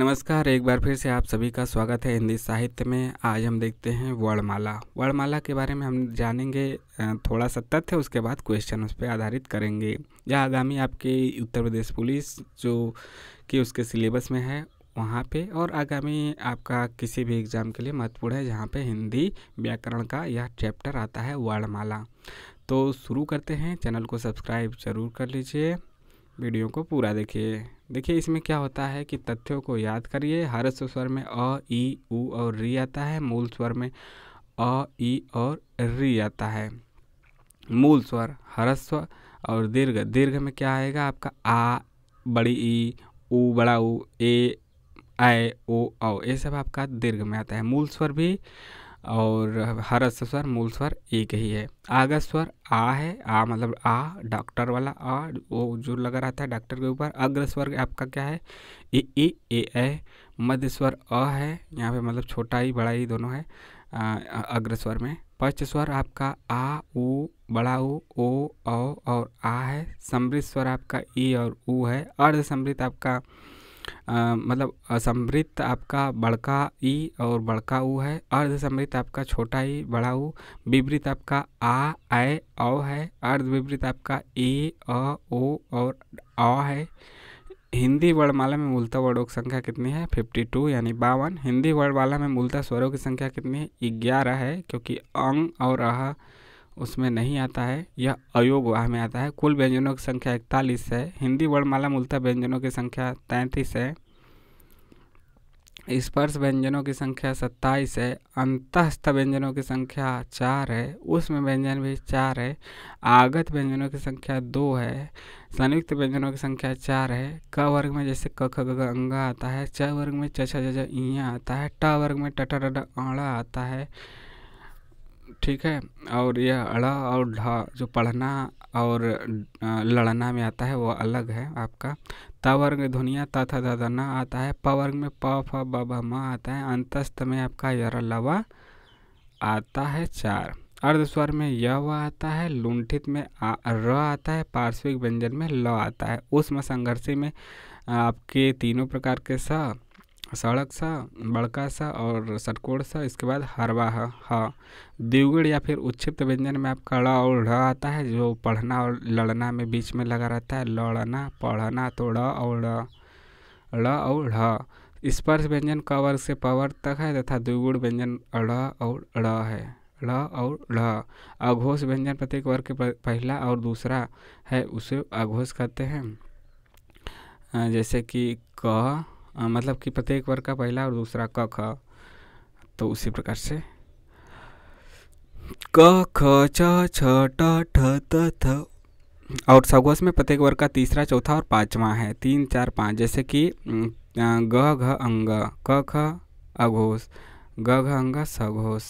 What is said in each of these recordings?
नमस्कार एक बार फिर से आप सभी का स्वागत है हिंदी साहित्य में आज हम देखते हैं वर्णमाला वर्णमाला के बारे में हम जानेंगे थोड़ा सा तथ्य उसके बाद क्वेश्चन उस पर आधारित करेंगे या आगामी आपके उत्तर प्रदेश पुलिस जो कि उसके सिलेबस में है वहाँ पे और आगामी आपका किसी भी एग्ज़ाम के लिए महत्वपूर्ण है जहाँ पे हिंदी व्याकरण का यह चैप्टर आता है वर्णमाला तो शुरू करते हैं चैनल को सब्सक्राइब जरूर कर लीजिए वीडियो को पूरा देखिए देखिए इसमें क्या होता है कि तथ्यों को याद करिए हर स्वर में अ ई उ और री आता है मूल स्वर में अ ई और री आता है मूल स्वर हरस्व और दीर्घ दीर्घ में क्या आएगा आपका आ बड़ी ई उ बड़ा उ ए ऐ ओ ये सब आपका दीर्घ में आता है मूल स्वर भी और हर स्वर मूल स्वर एक ही है आग स्वर आ है आ मतलब आ डॉक्टर वाला आ वो जो लगा रहता है डॉक्टर के ऊपर अग्र स्वर आपका क्या है ए ए ए ए मध्य स्वर अ है यहाँ पे मतलब छोटा ही बड़ा ही दोनों है अग्र स्वर में पश्च स्वर आपका आ ऊ बड़ा उ ओ औ और आ है समृद्ध स्वर आपका ई और ऊ है अर्ध समृद्ध आपका मतलब असमृत आपका बड़का ई और बड़का ऊ है अर्धसमृत आपका छोटा ई बड़ा ऊ विवृत आपका आ ऐ औ है अर्ध आपका ए अ ओ और अ है हिंदी वर्णमाला में मूलता वर्णों की संख्या कितनी है 52 यानी बावन हिंदी वर्णमाला में मूलता स्वरों की संख्या कितनी है ग्यारह है क्योंकि अंग और अह उसमें नहीं आता है यह अयोगवाह में आता है कुल व्यंजनों की संख्या इकतालीस है हिंदी वर्णमाला मूलतः व्यंजनों की संख्या तैंतीस है स्पर्श व्यंजनों की संख्या सत्ताईस है अंतस्थ व्यंजनों की संख्या चार है उसमें व्यंजन भी चार है आगत व्यंजनों की संख्या दो है संयुक्त व्यंजनों की संख्या चार है क वर्ग में जैसे क ख गंगा आता है च वर्ग में चछा जजा ईया आता है ट वर्ग में टटा डा अड़ा आता है ठीक है और यह अड़ा और ढा जो पढ़ना और लड़ना में आता है वो अलग है आपका ता वर्ग में ध्वनिया ता था दादाना आता है प वर्ग में प फ ब म आता है अंतस्थ में आपका यर लवा आता है चार अर्धस्वर में य व आता है लुंठित में आ, र आता है पार्श्विक व्यंजन में ल आता है उसमें संघर्षी में आपके तीनों प्रकार के स सड़क सा बड़का सा और सटकोड़ सा इसके बाद हरवा हा, हा। देवगढ़ या फिर उच्छिप्त व्यंजन में आपका ड़ और ढ आता है जो पढ़ना और लड़ना में बीच में लगा रहता है लड़ना पढ़ना तो ड़ और ड़ और ढ स्पर्श व्यंजन कवर से पवर तक है तथा द्विगुण व्यंजन ड़ और ड़ है ल और ढ अघोष व्यंजन प्रत्येक वर्ग के पहला और दूसरा है उसे अघोष कहते हैं जैसे कि क मतलब कि प्रत्येक वर्ग का पहला और दूसरा क ख तो उसी प्रकार से क ख छ ट ठ त थ और सगोस में प्रत्येक वर्ग का तीसरा चौथा और पांचवा है तीन चार पाँच जैसे कि ग घ अंग क ख अघोष ग घ अंग सघोष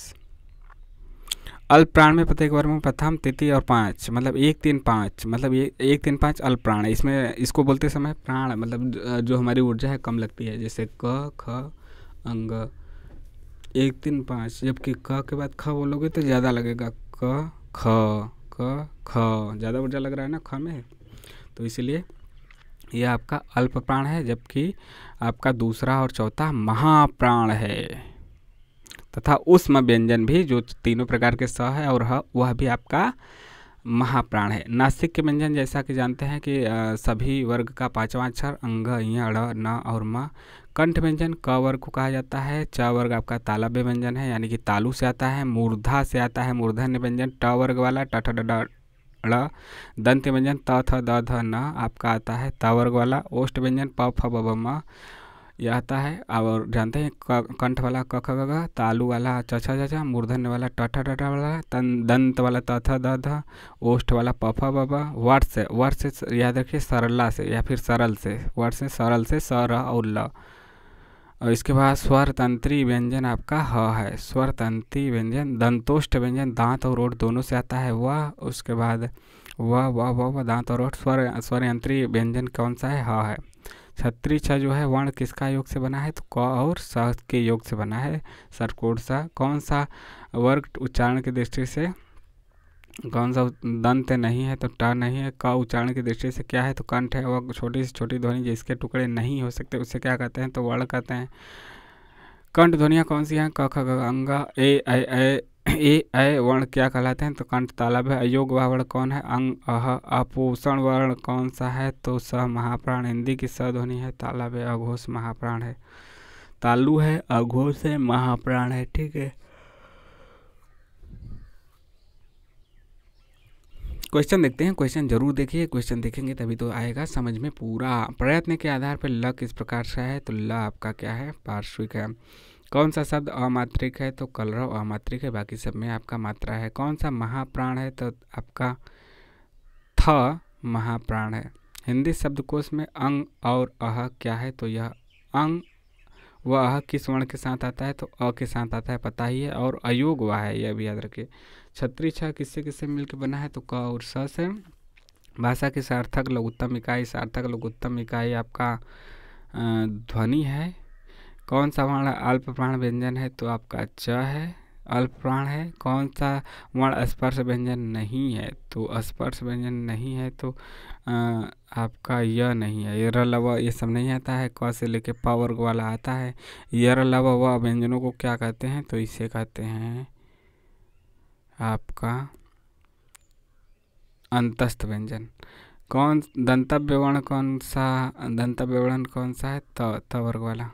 प्राण में प्रत्येक वर्ग में प्रथम तृतीय और पाँच मतलब एक तीन पाँच मतलब ये एक तीन पाँच अल्प्राण इसमें इसको बोलते समय प्राण मतलब जो हमारी ऊर्जा है कम लगती है जैसे क ख अंग एक तीन पाँच जबकि क के बाद ख बोलोगे तो ज़्यादा लगेगा क ख क ख ज़्यादा ऊर्जा लग रहा है ना ख में तो इसीलिए यह आपका अल्प प्राण है जबकि आपका दूसरा और चौथा महाप्राण है तथा उष्म व्यंजन भी जो तीनों प्रकार के स है और ह वह भी आपका महाप्राण है नासिक के व्यंजन जैसा कि जानते हैं कि सभी वर्ग का पांचवा अक्षर अंग य न और म कंठ व्यंजन क वर्ग को कहा जाता है च वर्ग आपका तालव्य व्यंजन है यानी कि तालु से आता है मूर्धा से आता है मूर्धन्य व्यंजन ट वर्ग वाला टठ ण दंत व्यंजन त थ द ध न आपका आता है त वर्ग वाला ओष्ट व्यंजन प फ ब म यह आता है और जानते हैं कंठ वाला क ख ग तालु वाला चछा चछा मूर्धन वाला टठा ट वाला तन दंत वाला तथा ध ओष्ठ वाला पफा फ ब वर्ष वर्ष याद रखिए सरला से या फिर सरल से वर्ष सरल से सर और ल और इसके बाद स्वर तंत्री व्यंजन आपका ह है स्वर तंत्री व्यंजन दंतोष्ट व्यंजन दांत और ओठ दोनों से आता है वह उसके बाद वह वह वह दांत और ओठ स्वर स्वर यंत्री व्यंजन कौन सा है ह है छत्री छ जो है वर्ण किसका योग से बना है तो क और स के योग से बना है सरकोड़ सा कौन सा वर्ग उच्चारण की दृष्टि से कौन सा दंत नहीं है तो ट नहीं है क उच्चारण की दृष्टि से क्या है तो कंठ है वह छोटी से छोटी ध्वनि जिसके टुकड़े नहीं हो सकते उसे क्या कहते हैं तो वर्ण कहते हैं कंठ ध्वनियाँ कौन सी हैं क ख अंगा ए ए ए ऐ वर्ण क्या कहलाते हैं तो कंठ तालाब है अयोग वह वर्ण कौन है अंग अह अपोषण वर्ण कौन सा है तो स महाप्राण हिंदी की स ध्वनि है तालाब है अघोष महाप्राण है तालु है अघोष है महाप्राण है ठीक है क्वेश्चन देखते हैं क्वेश्चन जरूर देखिए क्वेश्चन देखेंगे तभी तो आएगा समझ में पूरा प्रयत्न के आधार पर ल किस प्रकार से है तो ल आपका क्या है पार्श्विक है कौन सा शब्द अमात्रिक है तो कलरव अमात्रिक है बाकी सब में आपका मात्रा है कौन सा महाप्राण है तो आपका थ महाप्राण है हिंदी शब्दकोश में अंग और अह क्या है तो यह अंग व अह किस वर्ण के साथ आता है तो अ के साथ आता है पता ही है और अयोग वह है यह भी याद रखिए छत्री छ किससे किससे मिलकर बना है तो क और स से भाषा के सार्थक लघुत्तम इकाई सार्थक लघुत्तम इकाई आपका ध्वनि है कौन सा वर्ण अल्प प्राण व्यंजन है तो आपका च है अल्प प्राण है कौन सा वर्ण स्पर्श व्यंजन नहीं है तो स्पर्श व्यंजन नहीं है तो आ, आपका य नहीं है यर लव ये सब नहीं आता है क से लेके पावर वाला आता है यर लव व व्यंजनों को क्या कहते हैं तो इसे कहते हैं आपका अंतस्थ व्यंजन कौन दंतव्य वर्ण कौन सा दंतव्य वर्ण कौन सा है त वर्ग वाला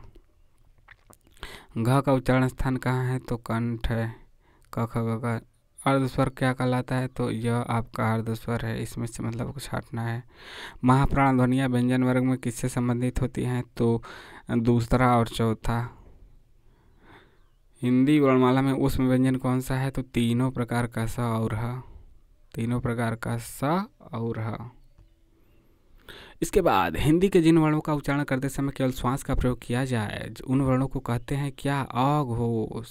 घ का उच्चारण स्थान कहाँ है तो कंठ है क ख ग का अर्धस्वर क्या कहलाता है तो यह आपका अर्धस्वर है इसमें से मतलब कुछ हटना है महाप्राण ध्वनिया व्यंजन वर्ग में किससे संबंधित होती हैं तो दूसरा और चौथा हिंदी वर्णमाला में उसमें व्यंजन कौन सा है तो तीनों प्रकार का स और ह तीनों प्रकार का स और ह इसके बाद हिंदी के जिन वर्णों का उच्चारण करते समय केवल श्वास का प्रयोग किया जाए उन वर्णों को कहते हैं क्या अघोष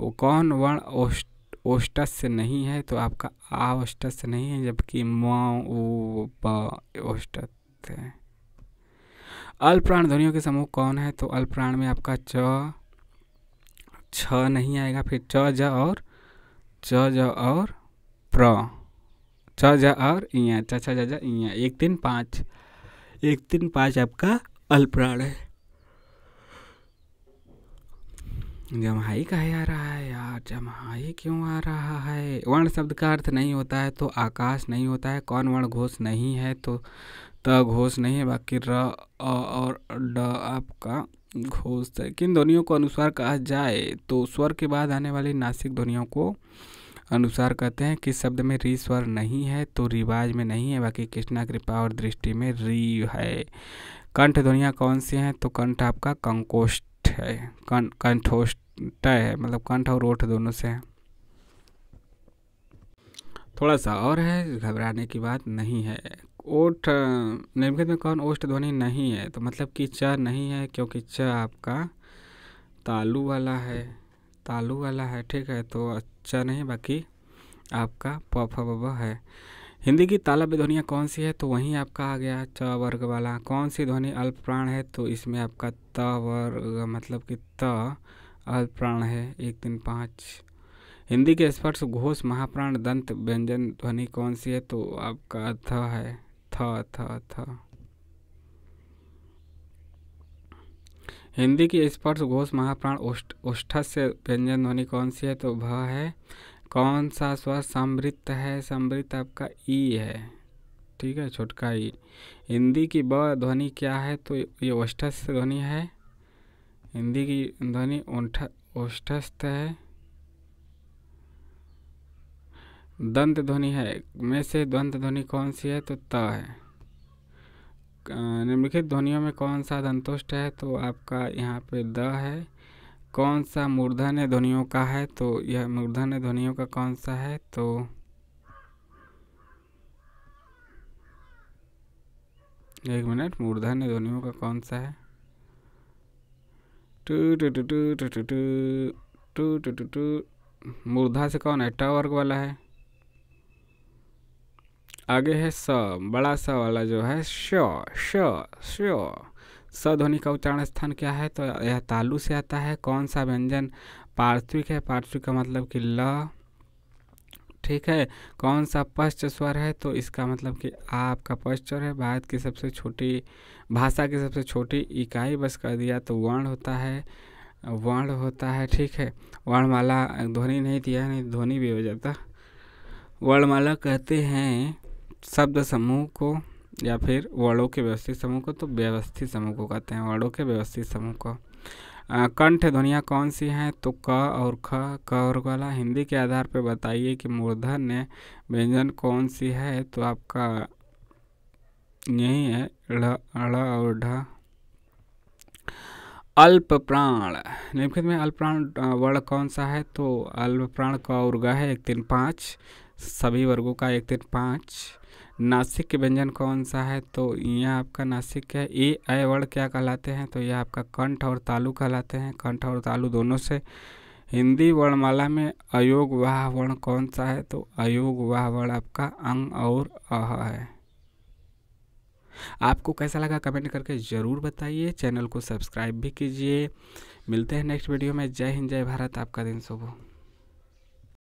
वो कौन वर्ण ओष्ट ओष्टस्य नहीं है तो आपका आ नहीं है जबकि मोष्ट है अल ध्वनियों के समूह कौन है तो अल्प्राण में आपका च छ नहीं आएगा फिर च ज और च ज और प्र च ज और इया च छ ज इया एक तीन पाँच एक तीन पाँच आपका अल्प्राण है जमाई कहे आ रहा है यार जमाई क्यों आ रहा है वर्ण शब्द का अर्थ नहीं होता है तो आकाश नहीं होता है कौन वर्ण घोष नहीं है तो त घोष नहीं है बाकी र और ड आपका घोष है किन ध्वनियों को अनुस्वार कहा जाए तो स्वर के बाद आने वाली नासिक ध्वनियों को अनुसार कहते हैं कि शब्द में री स्वर नहीं है तो रिवाज में नहीं है बाकी कृष्णा कृपा और दृष्टि में री है कंठ ध्वनियाँ कौन सी हैं तो कंठ आपका कंकोष्ठ है कं कंठोष्ट है मतलब कंठ और ओठ दोनों से है थोड़ा सा और है घबराने की बात नहीं है ओठ निम्नलिखित में कौन ओष्ठ ध्वनि नहीं है तो मतलब कि च नहीं है क्योंकि च आपका तालू वाला है तालू वाला है ठीक है तो अच्छा नहीं बाकी आपका प फ है हिंदी की तालाब ध्वनियाँ कौन सी है तो वहीं आपका आ गया च वर्ग वाला कौन सी ध्वनि अल्प प्राण है तो इसमें आपका त वर्ग मतलब कि त अल्प प्राण है एक तीन पाँच हिंदी के स्पर्श घोष महाप्राण दंत व्यंजन ध्वनि कौन सी है तो आपका थ है थ थ थ हिंदी की स्पर्श घोष महाप्राण ओष्ठ व्यंजन ध्वनि कौन सी है तो भ है कौन सा स्वर समृद्ध है समृद्ध आपका ई है ठीक है छोटका ई हिंदी की ब ध्वनि क्या है तो ये ओष्ठस्थ ध्वनि है हिंदी की ध्वनि ओष्ठस्थ है दंत ध्वनि है में से दंत ध्वनि कौन सी है तो त है निम्नलिखित ध्वनियों में कौन सा दंतुष्ट है तो आपका यहाँ पे द है कौन सा मूर्धन ध्वनियों का है तो यह मूर्धन ध्वनियों का कौन सा है तो एक मिनट मूर्धन ध्वनियों का कौन सा है टू टू टू टू टू टू टू टू टू टू मूर्धा से कौन है ट वर्ग वाला है आगे है स बड़ा स वाला जो है श श श स ध्वनि का उच्चारण स्थान क्या है तो यह तालु से आता है कौन सा व्यंजन पार्श्विक है पार्श्विक का मतलब कि ल ठीक है कौन सा पश्च स्वर है तो इसका मतलब कि आपका आपका पश्चर है भारत की सबसे छोटी भाषा की सबसे छोटी इकाई बस कर दिया तो वर्ण होता है वर्ण होता है ठीक है वर्णमाला ध्वनि नहीं दिया नहीं ध्वनि भी हो जाता वर्णमाला कहते हैं शब्द समूह को या फिर वर्णों के व्यवस्थित समूह को तो व्यवस्थित समूह को कहते हैं वर्णों के व्यवस्थित समूह को कंठ ध्वनियाँ कौन सी हैं तो क और ख क और गला हिंदी के आधार पर बताइए कि मूर्धन व्यंजन कौन सी है तो आपका यही है ढ और ढ अल्प प्राण निम्नलिखित में अल्प प्राण वर्ण कौन सा है तो अल्प प्राण का उर्गा है एक तीन पाँच सभी वर्गों का एक तीन पाँच नासिक के व्यंजन कौन सा है तो यह आपका नासिक है ए ए वर्ण क्या कहलाते हैं तो यह आपका कंठ और तालु कहलाते हैं कंठ और तालु दोनों से हिंदी वर्णमाला में अयोग वाह वर्ण कौन सा है तो अयोग वाह वर्ण आपका अंग और अह है आपको कैसा लगा कमेंट करके ज़रूर बताइए चैनल को सब्सक्राइब भी कीजिए मिलते हैं नेक्स्ट वीडियो में जय हिंद जय भारत आपका दिन शुभ हो